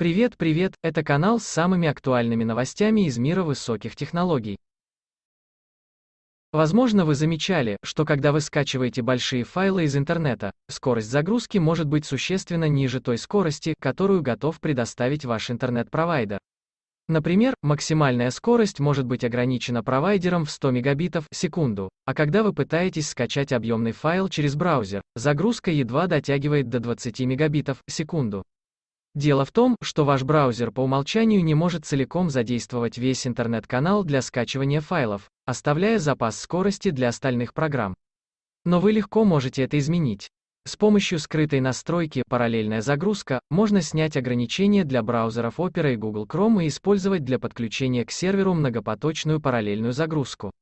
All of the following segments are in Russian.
Привет, привет, это канал с самыми актуальными новостями из мира высоких технологий. Возможно, вы замечали, что когда вы скачиваете большие файлы из интернета, скорость загрузки может быть существенно ниже той скорости, которую готов предоставить ваш интернет-провайдер. Например, максимальная скорость может быть ограничена провайдером в 100 мегабитов в секунду, а когда вы пытаетесь скачать объемный файл через браузер, загрузка едва дотягивает до 20 мегабитов в секунду. Дело в том, что ваш браузер по умолчанию не может целиком задействовать весь интернет-канал для скачивания файлов, оставляя запас скорости для остальных программ. Но вы легко можете это изменить. С помощью скрытой настройки «Параллельная загрузка» можно снять ограничения для браузеров Opera и Google Chrome и использовать для подключения к серверу многопоточную параллельную загрузку.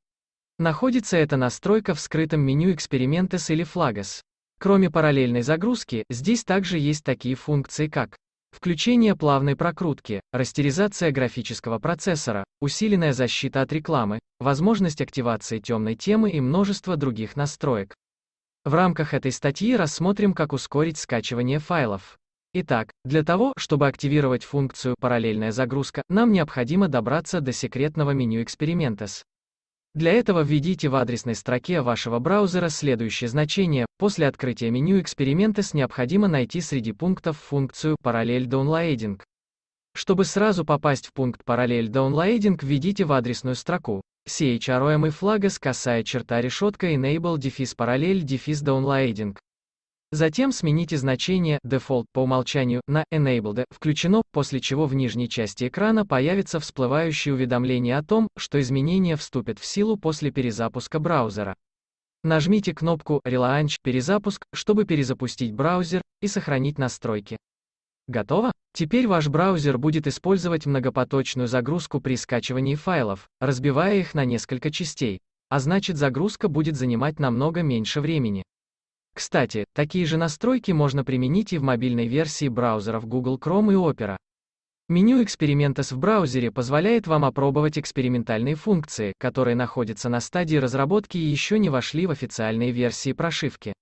Находится эта настройка в скрытом меню «Экспериментес» или «Флагос». Кроме параллельной загрузки, здесь также есть такие функции, как Включение плавной прокрутки, растеризация графического процессора, усиленная защита от рекламы, возможность активации темной темы и множество других настроек. В рамках этой статьи рассмотрим, как ускорить скачивание файлов. Итак, для того, чтобы активировать функцию «Параллельная загрузка», нам необходимо добраться до секретного меню Experiments, для этого введите в адресной строке вашего браузера следующее значение. После открытия меню эксперимента с необходимо найти среди пунктов функцию «Параллель даунлоадинг». Чтобы сразу попасть в пункт «Параллель даунлоадинг», введите в адресную строку CHROM эм и флага с косая черта решетка Enable дефис параллель дефис даунлоадинг. Затем смените значение Default по умолчанию на Enabled включено, после чего в нижней части экрана появится всплывающее уведомление о том, что изменения вступят в силу после перезапуска браузера. Нажмите кнопку Relaunch «Перезапуск», чтобы перезапустить браузер и сохранить настройки. Готово? Теперь ваш браузер будет использовать многопоточную загрузку при скачивании файлов, разбивая их на несколько частей, а значит загрузка будет занимать намного меньше времени. Кстати, такие же настройки можно применить и в мобильной версии браузеров Google Chrome и Opera. Меню экспериментов в браузере позволяет вам опробовать экспериментальные функции, которые находятся на стадии разработки и еще не вошли в официальные версии прошивки.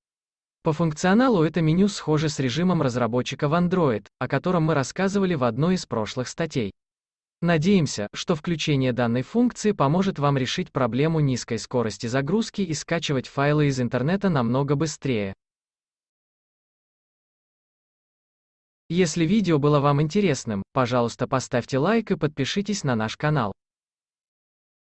По функционалу это меню схоже с режимом разработчика в Android, о котором мы рассказывали в одной из прошлых статей. Надеемся, что включение данной функции поможет вам решить проблему низкой скорости загрузки и скачивать файлы из интернета намного быстрее. Если видео было вам интересным, пожалуйста поставьте лайк и подпишитесь на наш канал.